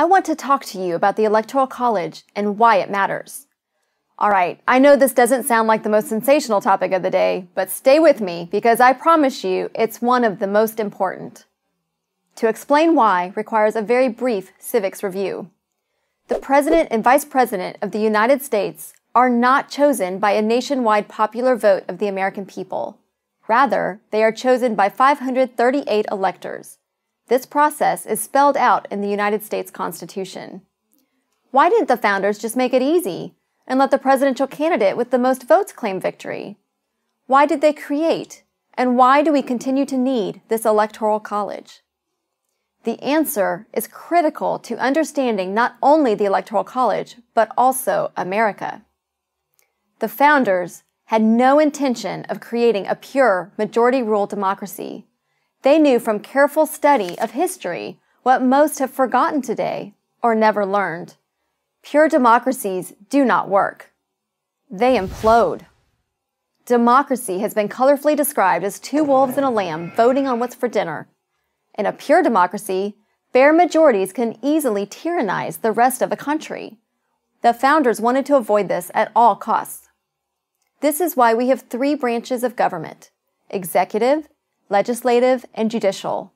I want to talk to you about the Electoral College and why it matters. Alright, I know this doesn't sound like the most sensational topic of the day, but stay with me because I promise you it's one of the most important. To explain why requires a very brief civics review. The President and Vice President of the United States are not chosen by a nationwide popular vote of the American people. Rather, they are chosen by 538 electors, this process is spelled out in the United States Constitution. Why didn't the founders just make it easy and let the presidential candidate with the most votes claim victory? Why did they create and why do we continue to need this electoral college? The answer is critical to understanding not only the electoral college, but also America. The founders had no intention of creating a pure majority rule democracy. They knew from careful study of history what most have forgotten today or never learned. Pure democracies do not work. They implode. Democracy has been colorfully described as two wolves and a lamb voting on what's for dinner. In a pure democracy, bare majorities can easily tyrannize the rest of a country. The founders wanted to avoid this at all costs. This is why we have three branches of government executive, legislative, and judicial.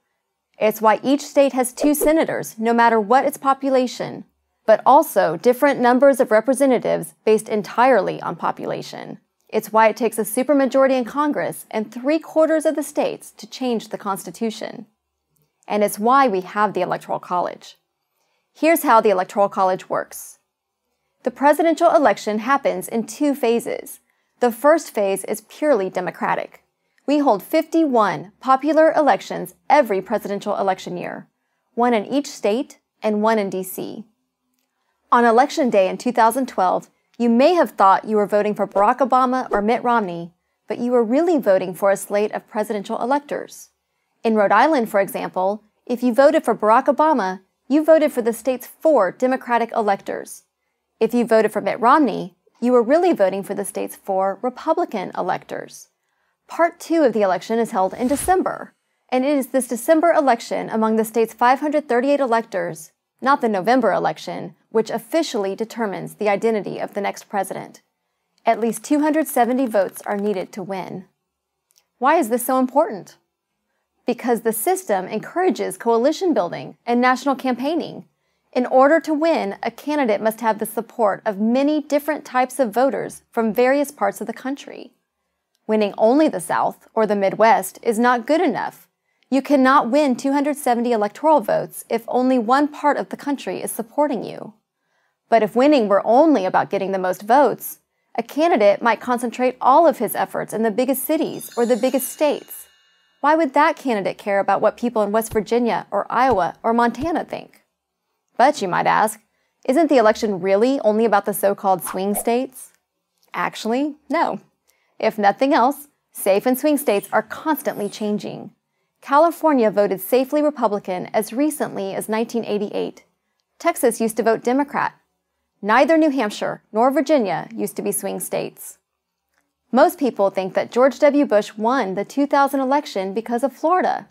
It's why each state has two senators, no matter what its population, but also different numbers of representatives based entirely on population. It's why it takes a supermajority in Congress and three quarters of the states to change the Constitution. And it's why we have the Electoral College. Here's how the Electoral College works the presidential election happens in two phases. The first phase is purely democratic. We hold 51 popular elections every presidential election year, one in each state and one in DC. On election day in 2012, you may have thought you were voting for Barack Obama or Mitt Romney, but you were really voting for a slate of presidential electors. In Rhode Island, for example, if you voted for Barack Obama, you voted for the state's four Democratic electors. If you voted for Mitt Romney, you were really voting for the state's four Republican electors. Part two of the election is held in December, and it is this December election among the state's 538 electors, not the November election, which officially determines the identity of the next president. At least 270 votes are needed to win. Why is this so important? Because the system encourages coalition building and national campaigning. In order to win, a candidate must have the support of many different types of voters from various parts of the country. Winning only the South or the Midwest is not good enough. You cannot win 270 electoral votes if only one part of the country is supporting you. But if winning were only about getting the most votes, a candidate might concentrate all of his efforts in the biggest cities or the biggest states. Why would that candidate care about what people in West Virginia or Iowa or Montana think? But you might ask, isn't the election really only about the so called swing states? Actually, no. If nothing else, safe and swing states are constantly changing. California voted safely Republican as recently as 1988. Texas used to vote Democrat. Neither New Hampshire nor Virginia used to be swing states. Most people think that George W. Bush won the 2000 election because of Florida.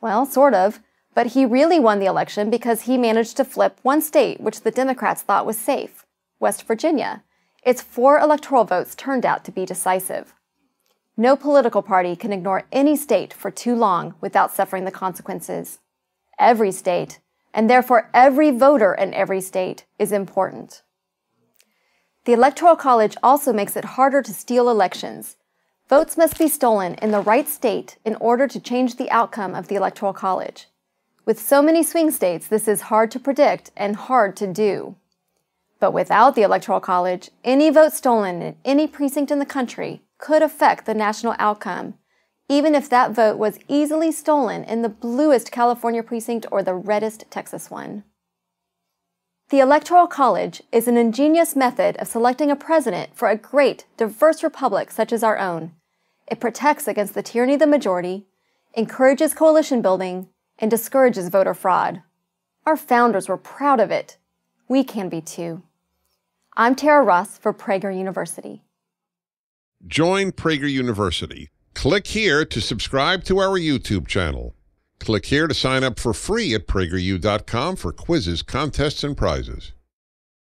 Well, sort of, but he really won the election because he managed to flip one state which the Democrats thought was safe West Virginia its four electoral votes turned out to be decisive. No political party can ignore any state for too long without suffering the consequences. Every state, and therefore every voter in every state, is important. The Electoral College also makes it harder to steal elections. Votes must be stolen in the right state in order to change the outcome of the Electoral College. With so many swing states, this is hard to predict and hard to do. But without the Electoral College, any vote stolen in any precinct in the country could affect the national outcome, even if that vote was easily stolen in the bluest California precinct or the reddest Texas one. The Electoral College is an ingenious method of selecting a president for a great, diverse republic such as our own. It protects against the tyranny of the majority, encourages coalition building, and discourages voter fraud. Our founders were proud of it. We can be too. I'm Tara Russ for Prager University. Join Prager University. Click here to subscribe to our YouTube channel. Click here to sign up for free at prageru.com for quizzes, contests, and prizes.